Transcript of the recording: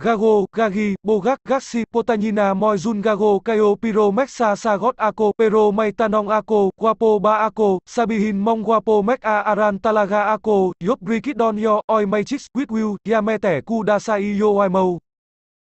Gago, Gagi, Bogak, Gaxi, Potanina, Moizun, Gago, Kayo, Piro, Mexa, Sagot, Ako, Pero, Maitanong, Ako, Guapo, Ba, Ako, Sabihin, Mong, Guapo, Mek, A, Aran, Talaga, Ako, Yop, Brikidon, Yo, Oi, Magic, Quit, Yamete, Kudasai, Yo, Oimou.